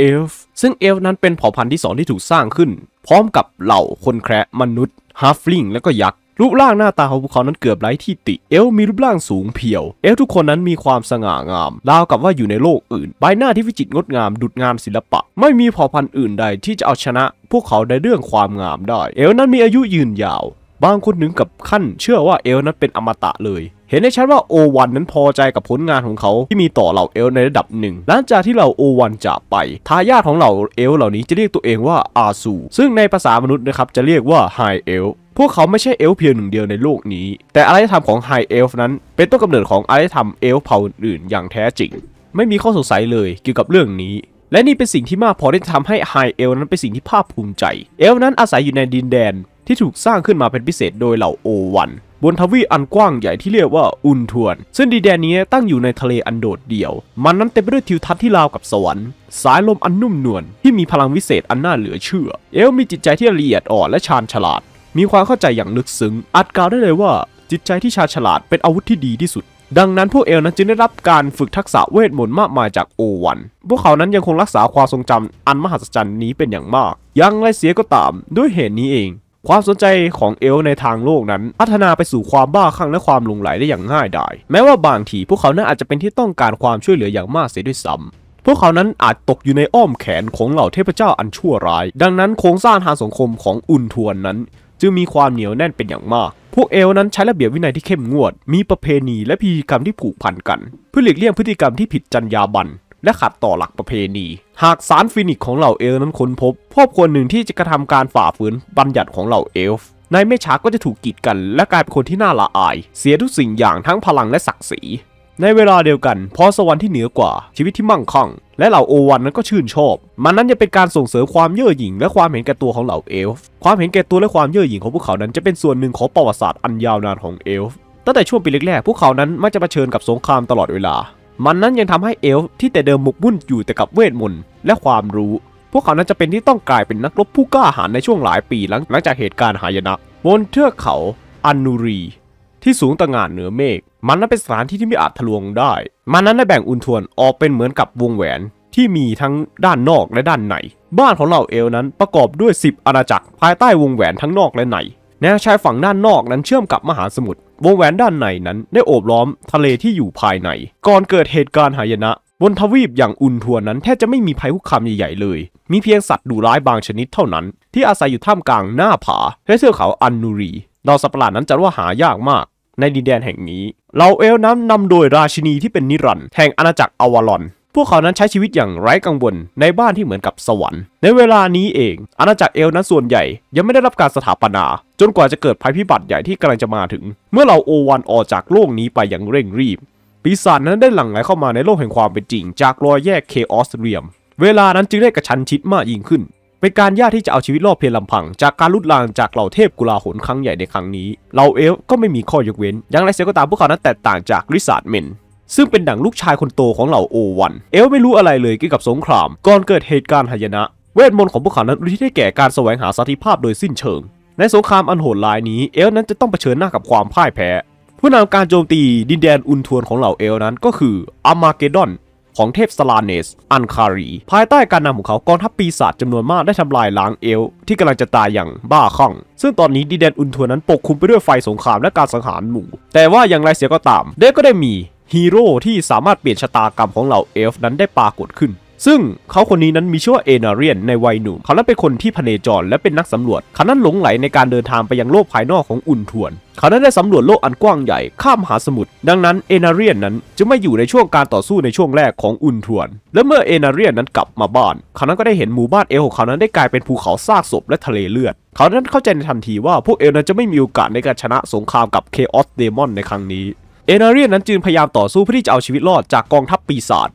เอลฟ์ซึ่งเอลฟ์นั้นเป็นเผ่าพันธุ์ที่สองที่ถูกสร้างขึ้น พร้อมกับเหล่า คนแคระ มนุษย์ฮาฟลิง และก็ยักษ์รูปร่างหน้าตาของพวกเขานั้นเกือบไร้ที่ติ เอลมีรูปร่างสูงเพียวเอลทุกคนนั้นมีความสง่างาม ราวกับว่าอยู่ในโลกอื่น ใบหน้าที่วิจิตรงดงามดุดงานศิลปะ ไม่มีเผ่าพันธุ์อื่นใดที่จะเอาชนะ พวกเขาในเรื่องความงามได้ เอลนั้นมีอายุยืนยาวบางคนถึงกับขั้นเชื่อว่าเอลนั้นเป็นอมตะเลย เห็นได้ชัดว่าโอวันนั้นพอใจกับผลงานของเขาที่มีต่อเหล่าเอลในระดับหนึ่งหลังจากที่เหล่าโอวันจากไป ทายาทของเหล่าเอลเหล่านี้จะเรียกตัวเองว่าอาซูซึ่งในภาษามนุษย์นะครับจะเรียกว่าไฮเอลพวกเขาไม่ใช่เอลเพียงหนึ่งเดียวในโลกนี้ แต่อารยธรรมของไฮเอลนั้นเป็นต้นกำเนิดของอารยธรรมเอลเผ่าอื่นอย่างแท้จริง ไม่มีข้อสงสัยเลยเกี่ยวกับเรื่องนี้และนี่เป็นสิ่งที่มากพอที่จะทำให้ไฮเอลนั้นเป็นสิ่งที่ภาคภูมิใจ เอลนั้นอาศัยอยู่ในดินแดนที่ถูกสร้างขึ้นมาเป็นพิเศษโดยเหล่าโอวัน บนทวีปอันกว้างใหญ่ที่เรียกว่าอุนทวน ซึ่งดินแดนนี้ตั้งอยู่ในทะเลอันโดดเดี่ยว มันนั้นเต็มไปด้วยทิวทัศน์ที่ราวกับสวรรค์ สายลมอันนุ่มนวลที่มีพลังวิเศษอันน่าเหลือเชื่อ เอลมีจิตใจที่ละเอียดอ่อนและชาญฉลาด มีความเข้าใจอย่างลึกซึ้งอาจกล่าวได้เลยว่าจิตใจที่ชาญฉลาดเป็นอาวุธที่ดีที่สุดดังนั้นพวกเอลนั้นจึงได้รับการฝึกทักษะเวทมนต์มากมายจากโอวัน พวกเขานั้นยังคงรักษาความทรงจำอันมหัศจรรย์นี้เป็นอย่างมากยังไรเสียก็ตามด้วยเหตุนี้เอง ความสนใจของเอลในทางโลกนั้นพัฒนาไปสู่ความบ้าคลั่งและความหลงไหลได้อย่างง่ายดาย แม้ว่าบางที พวกเขานั้นอาจจะเป็นที่ต้องการความช่วยเหลืออย่างมากเสียด้วยซ้ำ พวกเขานั้นอาจตกอยู่ในอ้อมแขนของเหล่าเทพเจ้าอันชั่วร้าย ดังนั้นโครงสร้างทางสังคมของอุนทวนนั้น จึงมีความเหนียวแน่นเป็นอย่างมากพวกเอลนั้นใช้ระเบียบวินัยที่เข้มงวด มีประเพณีและพิธีกรรมที่ผูกพันกัน เพื่อหลีกเลี่ยงพฤติกรรมที่ผิดจรรยาบรรณและขัดต่อหลักประเพณี หากสารฟินิกของเหล่าเอลนั้นค้นพบครอบครัวหนึ่งที่จะกระทำการฝ่าฝืนบัญญัติของเหล่าเอลฟ์นไม่ช้าก็จะถูกกีดกันและกลายเป็นคนที่น่าละอาย เสียทุกสิ่งอย่างทั้งพลังและศักดิ์ศรีในเวลาเดียวกัน พอสวรรค์ที่เหนือกว่า ชีวิตที่มั่งคั่งและเหล่าโอวันนั้นก็ชื่นชอบมันนั้นจะเป็นการส่งเสริมความเย่อหยิ่งและความเห็นแก่ตัวของเหล่าเอลฟ์ความเห็นแก่ตัวและความเย่อหยิ่งของพวกเขานั้นจะเป็นส่วนหนึ่งของประวัติศาสตร์อันยาวนานของเอลฟ์ตั้งแต่ช่วงปีแรกๆพวกเขานั้นมักจะเผชิญกับสงครามตลอดเวลา มันนั้นยังทำให้เอลฟ์ที่แต่เดิมหมกมุ่นอยู่แต่กับเวทมนต์และความรู้ พวกเขานั้นจะเป็นที่ต้องกลายเป็นนักรบผู้กล้าหาญในช่วงหลายปีหลังจากเหตุการณ์หายนะบนเทือกเขาอันนูรีที่สูงต่างานเหนือเมฆ มันนั้นเป็นสถานที่ที่ไม่อาจทะลวงได้ มันนั้นได้แบ่งอุนทวนออกเป็นเหมือนกับวงแหวนที่มีทั้งด้านนอกและด้านใน บ้านของเหล่าเอลนั้นประกอบด้วย 10 อาณาจักรภายใต้วงแหวนทั้งนอกและใน แนวชายฝั่งด้านนอกนั้นเชื่อมกับมหาสมุทร วงแหวนด้านในนั้น ได้โอบล้อมทะเลที่อยู่ภายใน ก่อนเกิดเหตุการณ์หายนะบนทวีปอย่างอุนทวนั้นแทบจะไม่มีภัยคุกคามใหญ่ๆเลย มีเพียงสัตว์ดุร้ายบางชนิดเท่านั้น ที่อาศัยอยู่ท่ามกลางหน้าผาและเทือกเขาอันนูรีดาวสัปหลาดนั้นจัดว่าหายากมากในดินแดนแห่งนี้เหล่าเอลนั้นนำโดยราชินีที่เป็นนิรันด์แห่งอาณาจักรอวารอน พวกเขานั้นใช้ชีวิตอย่างไร้กังวลในบ้านที่เหมือนกับสวรรค์ ในเวลานี้เอง อาณาจักรเอลนั้นส่วนใหญ่ยังไม่ได้รับการสถาปนา จนกว่าจะเกิดภัยพิบัติใหญ่ที่กำลังจะมาถึง เมื่อเราโอวันออกจากโลกนี้ไปอย่างเร่งรีบ ปีศาจนั้นได้หลั่งไหลเข้ามาในโลกแห่งความเป็นจริง จากรอยแยกเคออสเรียม เวลานั้นจึงได้กระชันชิดมากยิ่งขึ้นเป็นการยากที่จะเอาชีวิตรอดเพียงลำพังจากการลุดลางจากเหล่าเทพกุลาหนครั้งใหญ่ในครั้งนี้ เหล่าเอลก็ไม่มีข้อยกเว้นอย่างไรเสียก็ตามพวกเขานั้นแตกต่างจากริซาร์ดเมนซึ่งเป็นดั่งลูกชายคนโตของเหล่าโอวัน เอลไม่รู้อะไรเลยเกี่ยวกับสงคราม ก่อนเกิดเหตุการณ์หายนะ เวทมนต์ของพวกเขานั้นรู้ที่ได้แก่การแสวงหาสัติภาพโดยสิ้นเชิงในสงครามอันโหดร้ายนี้เอลนั้นจะต้องเผชิญหน้ากับความพ่ายแพ้ผู้นำการโจมตีดินแดนอุนทวนของเหล่าเอลนั้นก็คืออามาเกดอนของเทพสลาเนส อันคารี ภายใต้การนำของเขากองทัพปีศาจจำนวนมากได้ทำลายล้างเอลที่กำลังจะตายอย่างบ้าคลั่งซึ่งตอนนี้ ดินแดนอุนทัวนั้นปกคลุมไปด้วยไฟสงครามและการสังหารหมู่แต่ว่าอย่างไรเสียก็ตาม เด็กก็ได้มีฮีโร่ที่สามารถเปลี่ยนชะตากรรมของเหล่าเอลฟ์นั้นได้ปรากฏขึ้นซึ่งเขาคนนี้นั้นมีชื่อว่าเอนาเรียนในวัยหนุ่มเขานั้นเป็นคนที่พเนจรและเป็นนักสำรวจ เขานั้นหลงไหลในการเดินทางไปยังโลกภายนอกของอุ่นทวน เขานั้นได้สำรวจโลกอันกว้างใหญ่ข้ามมหาสมุทร ดังนั้นเอนาเรียนนั้นจะไม่อยู่ในช่วงการต่อสู้ในช่วงแรกของอุ่นทวน และเมื่อเอนาเรียนนั้นกลับมาบ้าน เขานั้นก็ได้เห็นหมู่บ้านเอลของเขานั้นได้กลายเป็นภูเขาซากศพและทะเลเลือด เขานั้นเข้าใจในทันทีว่าพวกเอลนั้นจะไม่มีโอกาสในการชนะสงครามกับเคออสเดมอนในครั้งนี้ เอนาเรียนนั้นจึงพยายามต่อสู้เพื่อที่จะเอาชีวิตรอดจากกองทัพปีศาจ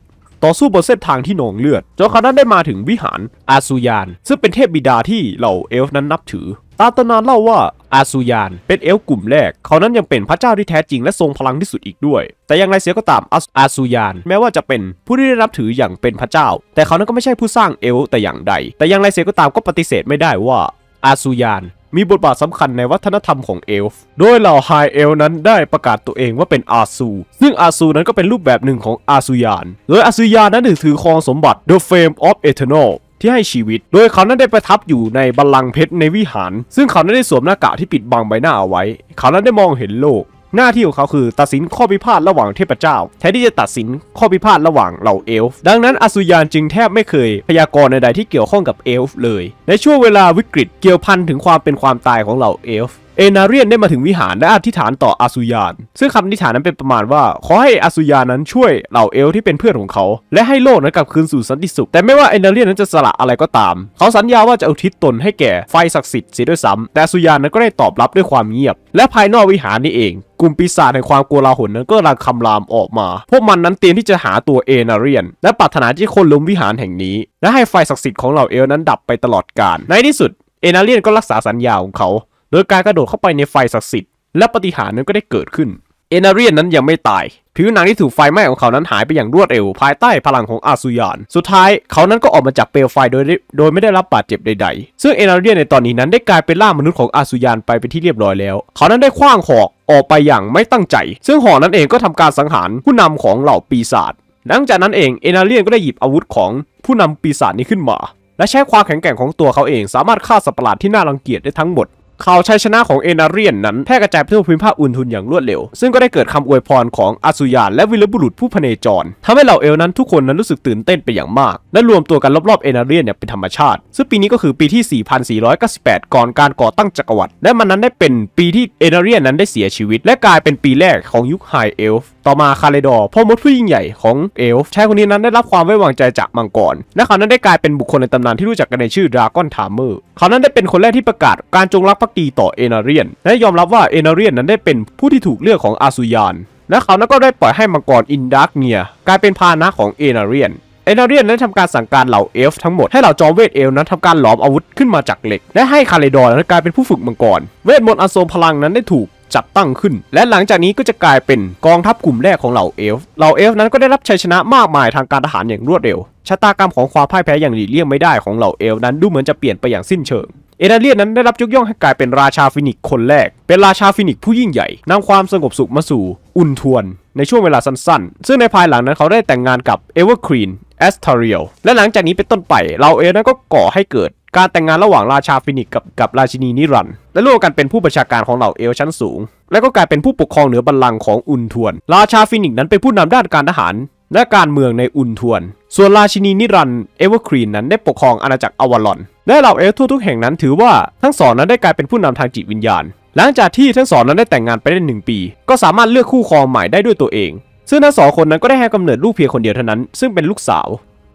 ต่อสู้บนเส้นทางที่หนองเลือดจนคขานั้นได้มาถึงวิหารอาซูยานซึ่งเป็นเทพบิดาที่เหล่าเอลฟ์นั้นนับถือ ตาตนานเล่าว่าอาซูยานเป็นเอลกลุ่มแรก เขานั้นยังเป็นพระเจ้าที่แท้จริงและทรงพลังที่สุดอีกด้วย แต่อย่างไรเสียก็ตามอาซูยาน แม้ว่าจะเป็นผู้ที่ได้รับถืออย่างเป็นพระเจ้า แต่เขานั้นก็ไม่ใช่ผู้สร้างเอลแต่อย่างใด แต่อย่างไรเสียก็ตามก็ปฏิเสธไม่ได้ว่าอาซูยานมีบทบาทสำคัญในวัฒนธรรมของเอลฟ์ โดยเหล่าไฮเอลนั้นได้ประกาศตัวเองว่าเป็นอาซู ซึ่งอาซูนั้นก็เป็นรูปแบบหนึ่งของอาซูยาน โดยอาซูยานนั้นถือครองสมบัติ The Fame of Eternal ที่ให้ชีวิต โดยเขานั้นได้ประทับอยู่ในบัลลังก์เพชรในวิหาร ซึ่งเขานั้นได้สวมหน้ากากที่ปิดบังใบหน้าเอาไว้ เขานั้นได้มองเห็นโลกหน้าที่ของเขาคือตัดสินข้อพิพาทระหว่างเทพเจ้า แทนที่จะตัดสินข้อพิพาทระหว่างเหล่าเอลฟ์ดังนั้นอสุยานจึงแทบไม่เคยพยากรณ์ใดๆที่เกี่ยวข้องกับเอลฟ์เลย ในช่วงเวลาวิกฤตเกี่ยวพันถึงความเป็นความตายของเหล่าเอลฟ์เอนาเรียนได้มาถึงวิหารและอธิษฐานต่ออาสุยาน ซึ่งคำอธิษฐานนั้นเป็นประมาณว่า ขอให้อาสุยานนั้นช่วยเหล่าเอลที่เป็นเพื่อนของเขา และให้โลกนั้นกลับคืนสู่สันติสุข แต่ไม่ว่าเอนาเรียนนั้นจะสละอะไรก็ตาม เขาสัญญาว่าจะอุทิศตนให้แก่ไฟศักดิ์สิทธิ์เสียด้วยซ้ำ แต่อาสุยานนั้นก็ได้ตอบรับด้วยความเงียบ และภายนอกวิหารนี้เอง กลุ่มปีศาจแห่งความกลัวลาหนนั้นก็รังคำรามออกมา พวกมันนั้นเตรียมที่จะหาตัวเอนาเรียนและปรารถนาที่คนล้มวิหารแห่งนี้และให้ไฟศักดิ์สิทธิ์ของเหล่าเอลนั้นดับไปตลอดกาลในที่สุดเอนาเรียนก็รักษาสัญญาของเขาโดยการกระโดดเข้าไปในไฟศักดิ์สิทธิ์และปฏิหารนั้นก็ได้เกิดขึ้นเอนาเรียนนั้นยังไม่ตายผิวหนังที่ถูกไฟไหม้ของเขานั้นหายไปอย่างรวดเร็ว ภายใต้พลังของอาซูยาน สุดท้ายเขานั้นก็ออกมาจากเปลวไฟโดยโดย ไม่ได้รับบาดเจ็บใด ๆ ซึ่งเอนาเรียนในตอนนี้นั้นได้กลายเป็นล่ามนุษย์ของอาซูยานไปเป็นที่เรียบร้อยแล้ว เขานั้นได้คว้างหอกออกไปอย่างไม่ตั้งใจ ซึ่งหอกนั้นเองก็ทำการสังหารผู้นำของเหล่าปีศาจหลังจากนั้นเองเอนาเรียนก็ได้หยิบอาวุธของผู้นำปีศาจนี้ขึ้นมา และใช้ความแข็งแกร่งของตัวเขาเองสามารถฆ่าสัตว์ประหลาดที่น่ารังเกียจได้ทั้งหมดข่าวชัยชนะของเอนาเรียน นั้นแพร่กระจายไปทั่วพื้นภาคอุนทุนอย่างรวดเร็ว ซึ่งก็ได้เกิดคำอวยพรของอาสุยานและวิลบุรุษผู้พเนจรทำให้เหล่าเอลนั้นทุกคนนั้นรู้สึกตื่นเต้นไปอย่างมาก และรวมตัวกันรอบๆเอนาเรียนเนี่ยเป็นธรรมชาติ ซึ่งปีนี้ก็คือปีที่ 4498 ก่อนการก่อตั้งจักรวรรดิและมันนั้นได้เป็นปีที่เอนาเรียนนั้นได้เสียชีวิต และกลายเป็นปีแรกของยุคไฮเอลฟ์ต่อมาคาเลดอร์พ่อมดผู้ยิ่งใหญ่ของเอลฟ์ชายคนนี้นั้นได้รับความไว้วางใจจากมังกรและเขานั้นได้กลายเป็นบุคคลในตำนานที่รู้จักกันในชื่อดราก้อนทามเมอร์เขานั้นได้เป็นคนแรกที่ประกาศการจงรักักดีต่อเอนาเรียน และยอมรับว่าเอนาเรียนนั้นได้เป็นผู้ที่ถูกเลือกของอาซูยาน และเขานั้นก็ได้ปล่อยให้มังกรอินดักเนีย กลายเป็นพานะของเอนาเรียนเอนาเรียนนั้นทำการสั่งการเหล่าเอฟทั้งหมดให้เหล่าจอมเวทเอลนั้นทำการหลอมอาวุธขึ้นมาจากเหล็ก และให้คาเลดอนนั้นกลายเป็นผู้ฝึกมังกร เวทมนต์อันทพลังนั้นได้ถูกจัดตั้งขึ้น และหลังจากนี้ก็จะกลายเป็นกองทัพกลุ่มแรกของเหล่าเอฟเหล่าเอฟนั้นก็ได้รับชัยชนะมากมายทางการทหารอย่างรวดเร็วชะตากรรมของความพ่ายแพ้อย่างหลีกเลี่ยงไม่ได้ของเหล่าเอฟนั้นดูเหมือนจะเปลี่ยนไปอย่างสิ้นเชิงเอดาเลียนนั้นได้รับยกย่องให้กลายเป็นราชาฟินิกคนแรก เป็นราชาฟินิกผู้ยิ่งใหญ่ นำความสงบสุขมาสู่ อุนทวน ในช่วงเวลาสั้นๆ ซึ่งในภายหลังนั้นเขาได้แต่งงานกับเอเวอร์ครีนแอสทาเรียลและหลังจากนี้เป็นต้นไปเราเองนั้นก็ก่อให้เกิด การแต่งงานระหว่างราชาฟินิกกับกับราชินีนิรันด์และร่วมกันเป็นผู้ประชาการของเหล่าเอลชั้นสูง และก็กลายเป็นผู้ปกครองเหนือบัลลังก์ของอุนทวน ราชาฟินิกนั้นเป็นผู้นำด้านการทหาร และการเมืองในอุนทวน ส่วนราชินีนิรันด์เอเวอร์ครีนนั้นได้ปกครองอาณาจักรอวาลอนและเหล่าเอลทั่วทุกแห่งนั้น ถือว่าทั้งสองนั้นได้กลายเป็นผู้นำทางจิตวิญญาณ หลังจากที่ทั้งสองนั้นได้แต่งงานไปได้หนึ่งปี ก็สามารถเลือกคู่ครองใหม่ได้ด้วยตัวเอง ซึ่งทั้งสองคนนั้นก็ได้ให้กำเนิดลูกเพียงคนเดียวเท่านั้น ซึ่งเป็นลูกสาว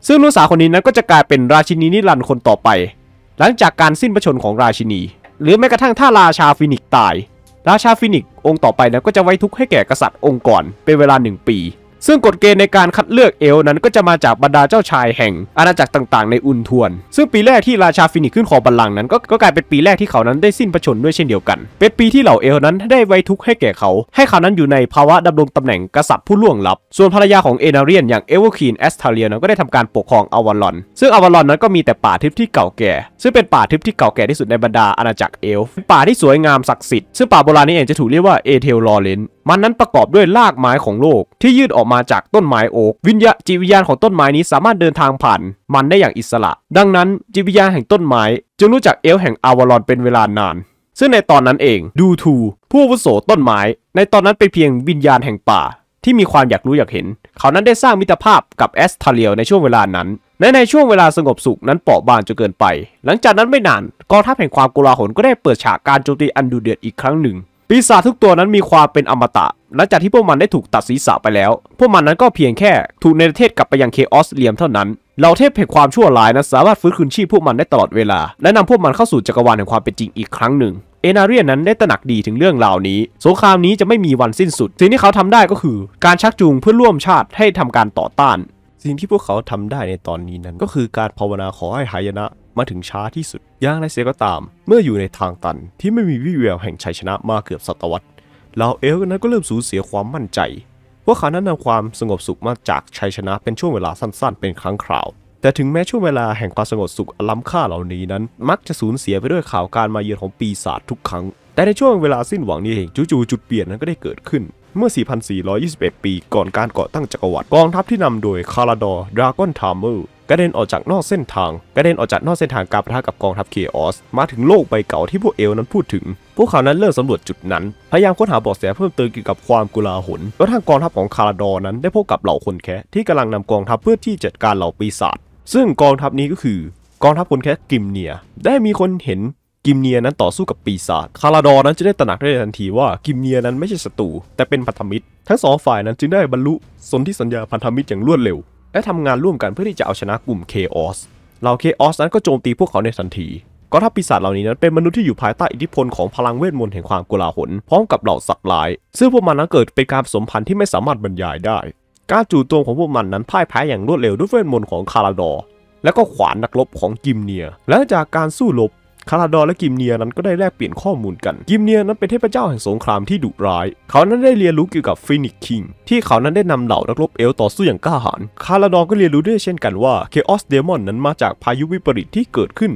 ซึ่งลูกสาวคนนี้นั้นก็จะกลายเป็นราชินีนิรันดร์คนต่อไป หลังจากการสิ้นพระชนของราชินี หรือแม้กระทั่งถ้าราชาฟินิกตาย ราชาฟินิกองค์ต่อไปนั้นก็จะไว้ทุกข์ให้แก่กษัตริย์องค์ก่อนเป็นเวลา 1 ปีซึ่งกฎเกณฑ์ในการคัดเลือกเอลนั้นก็จะมาจากบรรดาเจ้าชายแห่ง อาณาจักรต่างๆในอุนทวน ซึ่งปีแรกที่ราชาฟินิกขึ้นขอบัลลังก์นั้น ก็ก็กลายเป็นปีแรกที่เขานั้นได้สิ้นพระชนด้วยเช่นเดียวกัน เป็นปีที่เหล่าเอลนั้นได้ไว้ทุกข์ให้แก่เขา ให้เขานั้นอยู่ในภาวะดำรงตำแหน่งกษัตริย์ผู้ล่วงลับ ส่วนภรรยาของเอนาเรียนอย่างเอเวอร์คีนแอสทาเลียนั้นก็ได้ทำการปกครองอวาลอน ซึ่งอวาลอนนั้นก็มีแต่ป่าทึบที่เก่าแก่ ซึ่งเป็นป่าทึบที่เก่าแก่ที่สุดในบรรดาอาณาจักรเอลป่าที่สวยงามศักดิ์สิทธิ์ซึ่งป่าโบราณนี้เองจะถูกเรียกว่าเอเทลลอเรนมันนั้นประกอบด้วยรากไม้ของโลก ที่ยืดออกมาจากต้นไม้โอกวิญญาจิตวิญญาณของต้นไม้นี้สามารถเดินทางผ่าน มันได้อย่างอิสระ ดังนั้นจิตวิญญาณแห่งต้นไม้จึงรู้จักเอลแห่งอาวารอนเป็นเวลานาน ซึ่งในตอนนั้นเองดูทูผู้วุโสต้นไม้ ในตอนนั้นเป็นเพียงวิญญาณแห่งป่า ที่มีความอยากรู้อยากเห็น เขานั้นได้สร้างมิตรภาพกับแอสทาเรียลในช่วงเวลานั้น และในช่วงเวลาสงบสุขนั้นเปราะบางจนเกินไป หลังจากนั้นไม่นานกองทัพแห่งความโกลาหลก็ได้เปิดฉากการโจมตีอันดุเดือดอีกครั้งหนึ่งปีศาจทุกตัวนั้นมีความเป็นอมตะ หลังจากที่พวกมันได้ถูกตัดศีรษะไปแล้ว พวกมันนั้นก็เพียงแค่ถูกในประเทศกลับไปยังเคออสเลียมเท่านั้น เหล่าเทพแห่งความชั่วร้ายนั้นสามารถฟื้นคืนชีพพวกมันได้ตลอดเวลา และนำพวกมันเข้าสู่จักรวาลแห่งความเป็นจริงอีกครั้งหนึ่ง เอนาเรียนนั้นได้ตระหนักดีถึงเรื่องราวนี้สงครามนี้จะไม่มีวันสิ้นสุด สิ่งที่เขาทำได้ก็คือการชักจูงเพื่อร่วมชาติให้ทำการต่อต้านสิ่งที่พวกเขาทำได้ในตอนนี้นั้นก็คือการภาวนาขอให้หายนะ มาถึงช้าที่สุด อย่างไรเสียก็ตาม เมื่ออยู่ในทางตันที่ไม่มีวิแววแห่งชัยชนะมาเกือบศตวรรษเหล่าเอลนั้นก็เริ่มสูญเสียความมั่นใจ พวกเขานั้นนำความสงบสุขมาจากชัยชนะ เป็นช่วงเวลาสั้นๆ เป็นครั้งคราว แต่ถึงแม้ช่วงเวลาแห่งความสงบสุขอล้ำค่าเหล่านี้นั้น มักจะสูญเสียไปด้วยข่าวการมาเยือนของปีศาจทุกครั้ง แต่ในช่วงเวลาสิ้นหวังนี้เองจู่ๆจุดเปลี่ยนนั้นก็ได้เกิดขึ้นเมื่อ 4,421 ปี ก่อนการก่อตั้งจักรวรรดิ กองทัพที่นำโดยคาราดอร์ ดราก้อนทามเมอร์กระเด็นออกจากนอกเส้นทาง กระเด็นออกจากนอกเส้นทางการประทะกับกองทัพเคออส มาถึงโลกใบเก่าที่พวกเอลนั้นพูดถึง พวกเขานั้นเริ่มสำรวจจุดนั้น พยายามค้นหาเบาะแสเพิ่มเติมเกี่ยวกับความกุลาหลและทางกองทัพของคาราดอร์นั้นได้พบกับเหล่าคนแคะที่กำลังนำกองทัพเพื่อที่จัดการเหล่าปีศาจ ซึ่งกองทัพนี้ก็คือ กองทัพคนแคะกิมเนีย ได้มีคนเห็นกิมเนียนั้นต่อสู้กับปีศาจคาราดอนั้นจะได้ตระหนักได้ทันที ว่ากิมเนียนั้นไม่ใช่ศัตรูแต่เป็นพันธมิตรทั้งสองฝ่ายนั้นจึงได้บรรลุสนธิสัญญาพันธมิตรอย่างรวดเร็วและทำงานร่วมกันเพื่อที่จะเอาชนะกลุ่มเคออสเหล่าเคออสนั้นก็โจมตีพวกเขาในทันทีก็ถ้าปีศาจเหล่านี้นั้นเป็นมนุษย์ที่อยู่ภายใต้อิทธิพลของพลังเวทมนต์แห่งความกุลาหลพร้อมกับเหล่าสัตว์ร้ายซึ่งพวกมันนั้นเกิดเป็นการสมพันธ์ที่ไม่สามารถบรรยายได้ การจู่โจมของพวกมันนั้นพ่ายแพ้อย่างรวดเร็วด้วยเวทมนต์ของคาราดอและก็ขวานนักรบของกิมเนียและจากการสู้รบคาราดอนและกิมเนียนั้นก็ได้แลกเปลี่ยนข้อมูลกัน กิมเนียนั้นเป็นเทพเจ้าแห่งสงครามที่ดุร้าย เขานั้นได้เรียนรู้เกี่ยวกับฟินิกคิงที่เขานั้นได้นำเหล่านักรบเอลต่อสู้อย่างกล้าหาญ คาราดอนก็เรียนรู้ด้วยเช่นกันว่าเคออสเดมอนนั้นมาจากพายุวิปริตที่เกิดขึ้น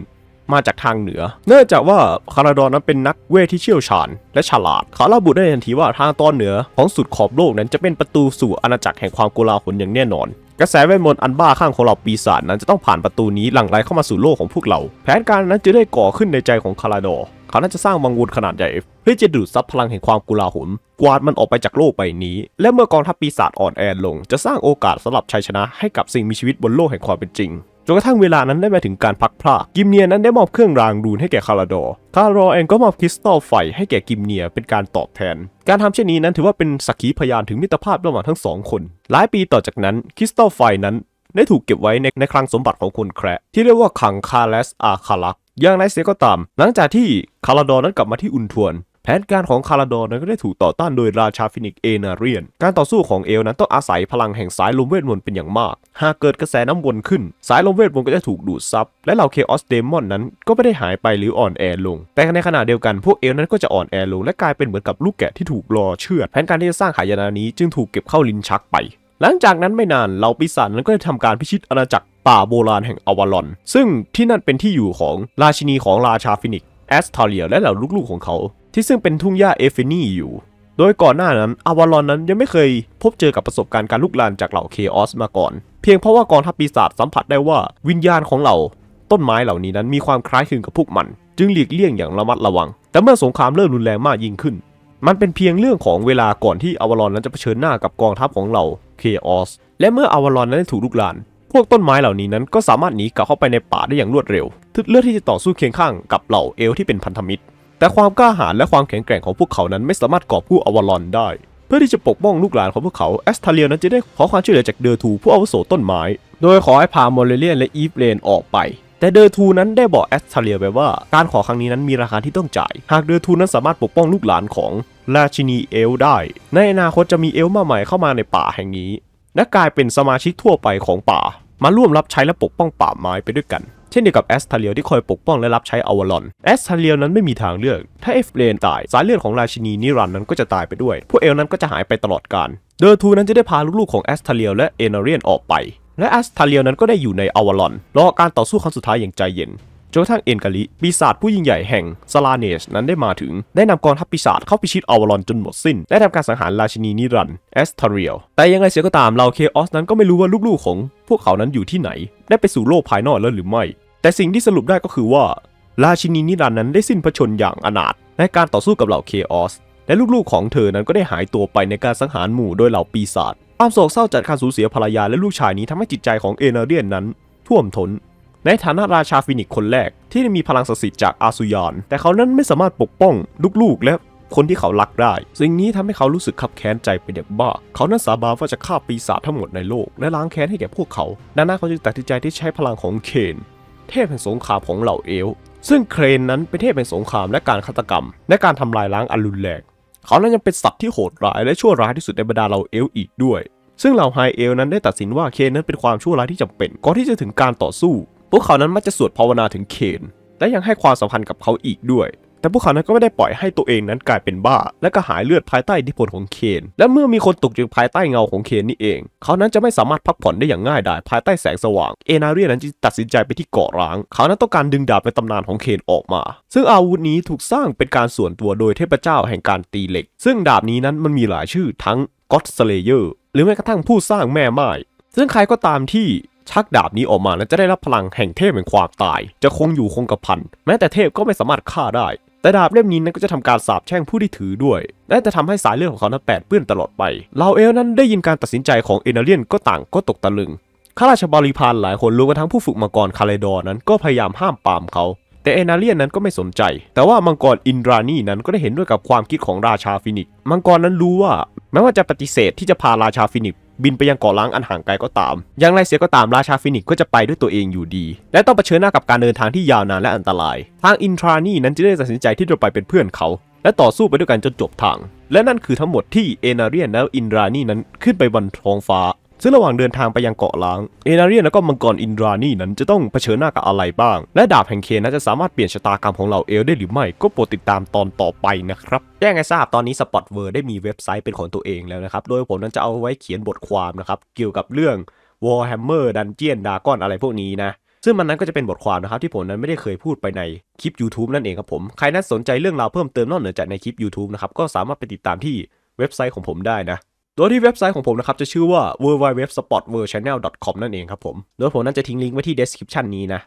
มาจากทางเหนือ เนื่องจากว่าคาราดอนนั้นเป็นนักเวทที่เชี่ยวชาญและฉลาดเขาระบุได้ทันทีว่าทางตอนเหนือของสุดขอบโลกนั้นจะเป็นประตูสู่อาณาจักรแห่งความโกลาหลอย่างแน่นอนกระแสเวทมนต์อันบ้าข้างของเราปีศาจนั้นจะต้องผ่านประตูนี้หลั่งไหลเข้ามาสู่โลกของพวกเรา แผนการนั้นจะได้ก่อขึ้นในใจของคาราดอเขาน่าจะสร้างวังวนขนาดใหญ่เพื่อจะดูดซับพลังแห่งความกุลาหุน กวาดมันออกไปจากโลกใบนี้ และเมื่อกองทัพปีศาจอ่อนแอลง จะสร้างโอกาสสำหรับชัยชนะให้กับสิ่งมีชีวิตบนโลกแห่งความเป็นจริงจนกระทั่งเวลานั้นได้มาถึงการพักพลากิมเนียนั้นได้มอบเครื่องรางรูนให้แก่คาราดคาราดอเองก็มอบคริสตัลไฟให้แก่กิมเนียเป็นการตอบแทน การทำเช่นนี้นั้นถือว่าเป็นสักขีพยานถึงมิตรภาพระหว่างทั้งสองคน หลายปีต่อจากนั้นคริสตัลไฟนั้นได้ถูกเก็บไว้ในในคลังสมบัติของคนแคร์ที่เรียกว่าขังคาเลสอาคาลักอย่างไรเสียก็ตาม หลังจากที่คาราดนั้นกลับมาที่อุนทวนแผนการของคาราดอนนั้นก็ได้ถูกต่อต้านโดยราชาฟินิกเอนาเรียน การต่อสู้ของเอลนั้นต้องอาศัยพลังแห่งสายลมเวทมนต์เป็นอย่างมาก หากเกิดกระแสน้ำวนขึ้นสายลมเวทมนต์ก็จะถูกดูดซับและเหล่าเคออสเดมอนนั้นก็ไม่ได้หายไปหรืออ่อนแอลง แต่ในขณะเดียวกันพวกเอลนั้นก็จะอ่อนแอลงและกลายเป็นเหมือนกับลูกแกะที่ถูกรอเชือดแผนการที่จะสร้างขายนานี้จึงถูกเก็บเข้าลิ้นชักไป หลังจากนั้นไม่นานเหล่าปีศาจนั้นก็ได้ทำการพิชิตอาณาจักรป่าโบราณแห่งอวาลอนซึ่งที่นั่นเป็นที่อยู่ของราชินีของราชาฟินิกแอสทาเลียและเหล่าลูกๆของเขาที่ซึ่งเป็นทุ่งหญ้าเอฟเฟนี่อยู่ โดยก่อนหน้านั้น อาวารอนนั้นยังไม่เคยพบเจอกับประสบการณ์การลุกลานจากเหล่าเคออสมาก่อน เพียงเพราะว่ากองทัพปีศาจสัมผัสได้ว่าวิญญาณของเหล่าต้นไม้เหล่านี้นั้นมีความคล้ายคลึงกับพวกมัน จึงหลีกเลี่ยงอย่างระมัดระวัง แต่เมื่อสงครามเริ่มรุนแรงมากยิ่งขึ้น มันเป็นเพียงเรื่องของเวลาก่อนที่อวารอนนั้นจะเผชิญหน้ากับกองทัพของเหล่าเคออส และเมื่ออวารอนนั้นถูกลุกลาน พวกต้นไม้เหล่านี้นั้นก็สามารถหนีกลับเข้าไปในป่าได้อย่างรวดเร็ว ทึเลือกที่จะต่อสู้เคียงข้างกับเหล่าเอลที่เป็นพันธมิตรแต่ความกล้าหาญและความแข็งแกร่งของพวกเขานั้นไม่สามารถกอบกู้อวารอนได้ เพื่อที่จะปกป้องลูกหลานของพวกเขาแอสทาเลียนั้นจะได้ขอความช่วยเหลือจากเดอร์ทูผู้อาวุโสต้นไม้ โดยขอให้พาโมเรเลียนและอีฟเลนออกไป แต่เดอร์ทูนั้นได้บอกแอสทาเลียไปว่า การขอครั้งนี้นั้นมีราคาที่ต้องจ่าย หากเดอร์ทูนั้นสามารถปกป้องลูกหลานของราชินีเอลได้ ในอนาคตจะมีเอลมาใหม่เข้ามาในป่าแห่งนี้ และกลายเป็นสมาชิกทั่วไปของป่ามาร่วมรับใช้และปกป้องป่าไม้ไปด้วยกัน เช่นเดียวกับแอสทาเลียที่คอยปกป้องและรับใช้อวอรอน แอสทาเลียนั้นไม่มีทางเลือก ถ้าเอฟเลนตาย สายเลือดของราชินีนิรันนั้นก็จะตายไปด้วย พวกเอลนั้นก็จะหายไปตลอดกาลเดอร์ทูนั้นจะได้พาลูกๆของแอสทาเลียและเอเนเรียนออกไป และแอสทาเลียนั้นก็ได้อยู่ในอวอรอนรอการต่อสู้ครั้งสุดท้ายอย่างใจเย็นจนกระทั่งเอ็นกาลิ ปีศาจผู้ยิ่งใหญ่แห่งซาลาเนชนั้นได้มาถึงได้นำกองทัพปีศาจเข้าพิชิตอวาลอนจนหมดสิ้นได้ทำการสังหารราชินีนิรันเอสทาเรียลแต่ยังไงเสียก็ตามเราเคออสนั้นก็ไม่รู้ว่าลูกๆของพวกเขานั้นอยู่ที่ไหน ได้ไปสู่โลกภายนอกแล้วหรือไม่ แต่สิ่งที่สรุปได้ก็คือว่า ราชินีนิรันนั้นได้สิ้นพระชนอย่างอนาถในการต่อสู้กับเหล่าเคออส และลูกๆของเธอนั้นก็ได้หายตัวไปในการสังหารหมู่โดยเหล่าปีศาจความโศกเศร้าจากการสูญเสียภรรยาและลูกชายนี้ทำให้จิตใจของเอเนเรียนนั้นท่วมทน้นในฐานะราชาฟินิกคนแรก ที่มีพลังศักดิ์สิทธิ์จากอาซูยานแต่เขานั้นไม่สามารถปกป้องลูกๆและคนที่เขารักได้ สิ่งนี้ทำให้เขารู้สึกขับแค้นใจเป็นอย่างบ้า เขานั้นสาบานว่าจะฆ่าปีศาจทั้งหมดในโลก และล้างแค้นให้แก่พวกเขาดังนั้นเขาจึงตัดสินใจที่ใช้พลังของเคนเทพแห่งสงครามของเหล่าเอลซึ่งเครนนั้นเป็นเทพแห่งสงครามและการฆาตกรรมและการทำลายล้างอันรุนแรง เขานั้นยังเป็นสัตว์ที่โหดร้ายและชั่วร้ายที่สุดในบรรดาเหล่าเอลอีกด้วย ซึ่งเหล่าไฮเอลนั้นได้ตัดสินว่าเคนนั้นเป็นความชั่วร้ายที่จำเป็นก่อนที่จะถึงการต่อสู้พวกเขานั้นมักจะสวดภาวนาถึงเคน และยังให้ความสัมพันธ์กับเขาอีกด้วย แต่พวกเขานั้นก็ไม่ได้ปล่อยให้ตัวเองนั้นกลายเป็นบ้า และก็หายเลือดภายใต้อิทธิพลของเคน และเมื่อมีคนตกอยู่ภายใต้เงาของเคนนี่เอง เขานั้นจะไม่สามารถพักผ่อนได้อย่างง่ายดายภายใต้แสงสว่าง เอนาเรียนั้นจึงตัดสินใจไปที่เกาะร้าง เขานั้นต้องการดึงดาบในตำนานของเคนออกมา ซึ่งอาวุธนี้ถูกสร้างเป็นการส่วนตัวโดยเทพเจ้าแห่งการตีเหล็ก ซึ่งดาบนี้นั้นมันมีหลายชื่อทั้งก็อดสเลเยอร์หรือ แม้กระทั่งผู้สร้างแม่ไม้ ซึ่งใครก็ตามที่ชักดาบนี้ออกมาแล้วจะได้รับพลังแห่งเทพแห่งความตาย จะคงอยู่คงกระพันแม้แต่เทพก็ไม่สามารถฆ่าได้ แต่ดาบเล่มนี้นั้นก็จะทำการสาบแช่งผู้ที่ถือด้วย และจะทำให้สายเลือดของเขานั้นแปดเปื้อนตลอดไปเาเอลนั้นได้ยินการตัดสินใจของเอเนเรียนก็ต่างก็ตกตะลึง ข้าราชบริพารหลายคนรวมทั้งผู้ฝึกมังกรคาเลดอนั้นก็พยายามห้ามปามเขา แต่เอนาเรียนนั้นก็ไม่สนใจ แต่ว่ามังกรอินดรานีนั้นก็ได้เห็นด้วยกับความคิดของราชาฟินิกมังกรนั้นรู้ว่าแม้ว่าจะปฏิเสธที่จะพาราชาฟินิกบินไปยังเกาะล้างอันห่างไกลก็ตาม อย่างไรเสียก็ตามราชาฟินิกก็จะไปด้วยตัวเองอยู่ดี และต้องเผชิญหน้ากับการเดินทางที่ยาวนานและอันตราย ทางอินทรานีนั้นจึงได้ตัดสินใจที่จะไปเป็นเพื่อนเขา และต่อสู้ไปด้วยกันจนจบทาง และนั่นคือทั้งหมดที่เอนาเรียนและอินทรานีนั้นขึ้นไปบนท้องฟ้าซึ่งระหว่างเดินทางไปยังเกาะล้าง เอนาเรียนและก็มังกรอินดรานี่นั้นจะต้องเผชิญหน้ากับอะไรบ้าง และดาบแห่งเคนนั้นจะสามารถเปลี่ยนชะตากรรมของเราเอลได้หรือไม่ก็โปรดติดตามตอนต่อไปนะครับ แจ้งให้ทราบตอนนี้สปอตเวิร์ได้มีเว็บไซต์เป็นของตัวเองแล้วนะครับ โดยผมนั้นจะเอาไว้เขียนบทความนะครับ เกี่ยวกับเรื่อง Warhammer Dungeon Dragon อะไรพวกนี้นะซึ่งมันนั้นก็จะเป็นบทความนะครับ ที่ผมนั้นไม่ได้เคยพูดไปในคลิป YouTube นั่นเองครับผมใครน่าสนใจเรื่องราวเพิ่มเติมนอกเหนือจากในคลิป YouTube นะครับก็สามารถไปติดตามที่เว็บไซต์ของผมได้นะโดยที่เว็บไซต์ของผมนะครับ จะชื่อว่า w w w s p o t w o r l d c h a n n e l c o m นั่นเองครับผม โดยผมนั้นจะทิ้งลิงก์ไว้ที่ description นี้นะ